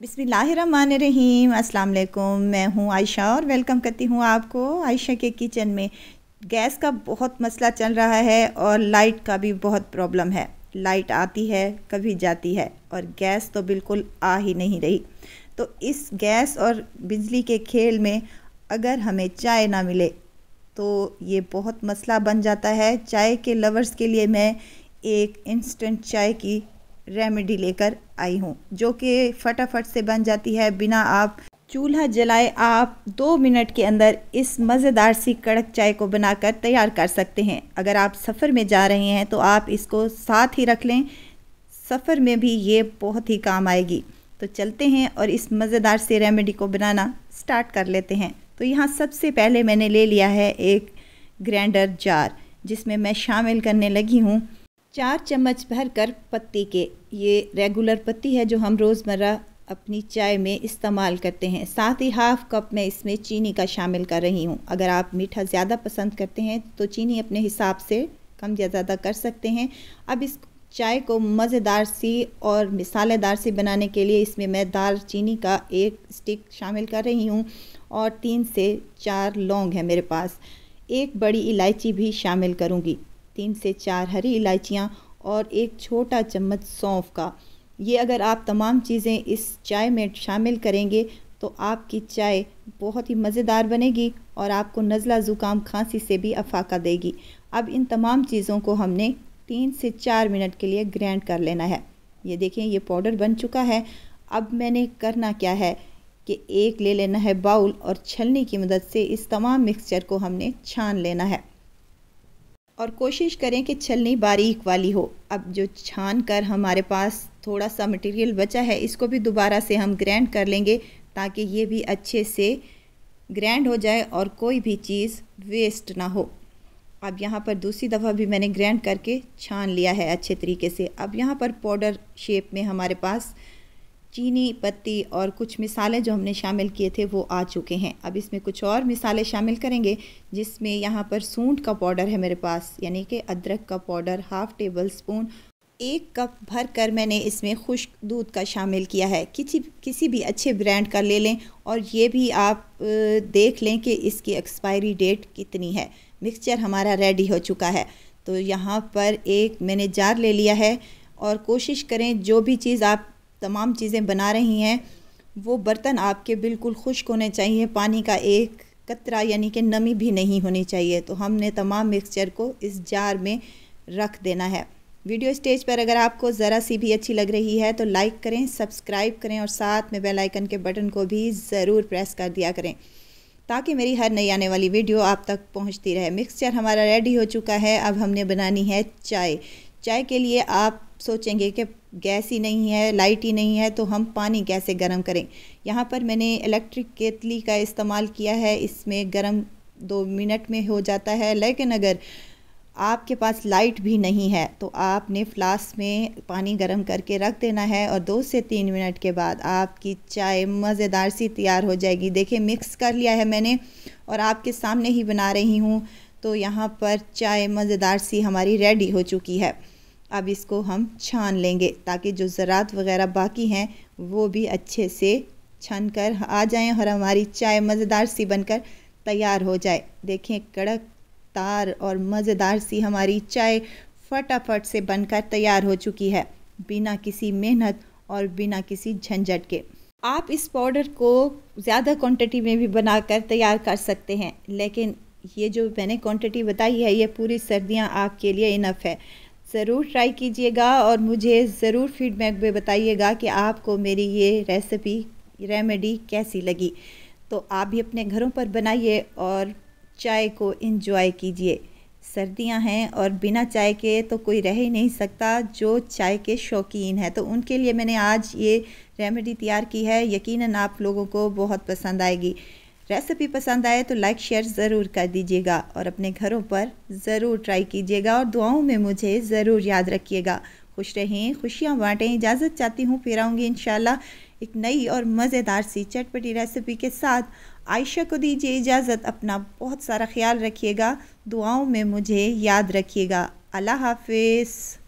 बिस्मिल्लाहिर्रहमानिर्रहीम अस्सलाम मैं हूँ आयशा और वेलकम करती हूँ आपको आयशा के किचन में गैस का बहुत मसला चल रहा है और लाइट का भी बहुत प्रॉब्लम है लाइट आती है कभी जाती है और गैस तो बिल्कुल आ ही नहीं रही तो इस गैस और बिजली के खेल में अगर हमें चाय ना मिले तो ये बहुत मसला बन जाता है चाय के लवर्स के लिए मैं एक इंस्टेंट चाय की रेमेडी लेकर आई हूँ जो कि फटाफट से बन जाती है बिना आप चूल्हा जलाए आप दो मिनट के अंदर इस मज़ेदार सी कड़क चाय को बनाकर तैयार कर सकते हैं अगर आप सफ़र में जा रहे हैं तो आप इसको साथ ही रख लें सफ़र में भी ये बहुत ही काम आएगी तो चलते हैं और इस मज़ेदार सी रेमेडी को बनाना स्टार्ट कर लेते हैं तो यहाँ सबसे पहले मैंने ले लिया है एक ग्रैंडर जार जिसमें मैं शामिल करने लगी हूँ चार चम्मच भर कर पत्ती के ये रेगुलर पत्ती है जो हम रोज़मर्रा अपनी चाय में इस्तेमाल करते हैं साथ ही हाफ़ कप में इसमें चीनी का शामिल कर रही हूँ अगर आप मीठा ज़्यादा पसंद करते हैं तो चीनी अपने हिसाब से कम या ज़्यादा कर सकते हैं अब इस चाय को मज़ेदार सी और मिसालेदार सी बनाने के लिए इसमें मैं दाल चीनी का एक स्टिक शामिल कर रही हूँ और तीन से चार लौंग है मेरे पास एक बड़ी इलायची भी शामिल करूँगी तीन से चार हरी इलायचियाँ और एक छोटा चम्मच सौंफ का ये अगर आप तमाम चीज़ें इस चाय में शामिल करेंगे तो आपकी चाय बहुत ही मज़ेदार बनेगी और आपको नज़ला ज़ुकाम खांसी से भी अफाका देगी अब इन तमाम चीज़ों को हमने तीन से चार मिनट के लिए ग्रैंड कर लेना है ये देखें ये पाउडर बन चुका है अब मैंने करना क्या है कि एक ले लेना है बाउल और छलनी की मदद से इस तमाम मिक्सचर को हमने छान लेना है और कोशिश करें कि छलनी बारीक वाली हो अब जो छान कर हमारे पास थोड़ा सा मटेरियल बचा है इसको भी दोबारा से हम ग्रैंड कर लेंगे ताकि ये भी अच्छे से ग्रैंड हो जाए और कोई भी चीज़ वेस्ट ना हो अब यहाँ पर दूसरी दफ़ा भी मैंने ग्रैंड करके छान लिया है अच्छे तरीके से अब यहाँ पर पाउडर शेप में हमारे पास चीनी पत्ती और कुछ मिसालें जो हमने शामिल किए थे वो आ चुके हैं अब इसमें कुछ और मिसालें शामिल करेंगे जिसमें यहाँ पर सूंठ का पाउडर है मेरे पास यानी कि अदरक का पाउडर हाफ़ टेबल स्पून एक कप भर कर मैंने इसमें खुश्क दूध का शामिल किया है किसी किसी भी अच्छे ब्रांड का ले लें और ये भी आप देख लें कि इसकी एक्सपायरी डेट कितनी है मिक्सचर हमारा रेडी हो चुका है तो यहाँ पर एक मैंने जार ले लिया है और कोशिश करें जो भी चीज़ आप तमाम चीज़ें बना रही हैं वो बर्तन आपके बिल्कुल खुश्क होने चाहिए पानी का एक कतरा यानी कि नमी भी नहीं होनी चाहिए तो हमने तमाम मिक्सचर को इस जार में रख देना है वीडियो स्टेज पर अगर आपको ज़रा सी भी अच्छी लग रही है तो लाइक करें सब्सक्राइब करें और साथ में बेल आइकन के बटन को भी ज़रूर प्रेस कर दिया करें ताकि मेरी हर नई आने वाली वीडियो आप तक पहुंचती रहे मिक्सचर हमारा रेडी हो चुका है अब हमने बनानी है चाय चाय के लिए आप सोचेंगे कि गैस ही नहीं है लाइट ही नहीं है तो हम पानी कैसे गर्म करें यहाँ पर मैंने इलेक्ट्रिक केतली का इस्तेमाल किया है इसमें गर्म दो मिनट में हो जाता है लेकिन अगर आपके पास लाइट भी नहीं है तो आपने फ्लास्क में पानी गर्म करके रख देना है और दो से तीन मिनट के बाद आपकी चाय मज़ेदार सी तैयार हो जाएगी देखिए मिक्स कर लिया है मैंने और आपके सामने ही बना रही हूँ तो यहाँ पर चाय मज़ेदार सी हमारी रेडी हो चुकी है अब इसको हम छान लेंगे ताकि जो ज़रात वगैरह बाकी हैं वो भी अच्छे से छन कर आ जाएं और हमारी चाय मज़ेदार सी बनकर तैयार हो जाए देखें कड़क तार और मज़ेदार सी हमारी चाय फटाफट से बनकर तैयार हो चुकी है बिना किसी मेहनत और बिना किसी झंझट के आप इस पाउडर को ज़्यादा क्वांटिटी में भी बनाकर तैयार कर सकते हैं लेकिन ये जो मैंने क्वांटिटी बताई है ये पूरी सर्दियाँ आपके लिए इनफ है ज़रूर ट्राई कीजिएगा और मुझे ज़रूर फीडबैक में बताइएगा कि आपको मेरी ये रेसिपी रेमेडी कैसी लगी तो आप भी अपने घरों पर बनाइए और चाय को इन्जॉय कीजिए सर्दियां हैं और बिना चाय के तो कोई रह ही नहीं सकता जो चाय के शौकीन है तो उनके लिए मैंने आज ये रेमेडी तैयार की है यकीनन आप लोगों को बहुत पसंद आएगी रेसिपी पसंद आए तो लाइक शेयर ज़रूर कर दीजिएगा और अपने घरों पर ज़रूर ट्राई कीजिएगा और दुआओं में मुझे ज़रूर याद रखिएगा खुश रहें खुशियाँ बाँटें इजाज़त चाहती हूँ फिर आऊँगी इन एक नई और मज़ेदार सी चटपटी रेसिपी के साथ आयशा को दीजिए इजाज़त अपना बहुत सारा ख्याल रखिएगा दुआओं में मुझे याद रखिएगा अल्लाह हाफिज़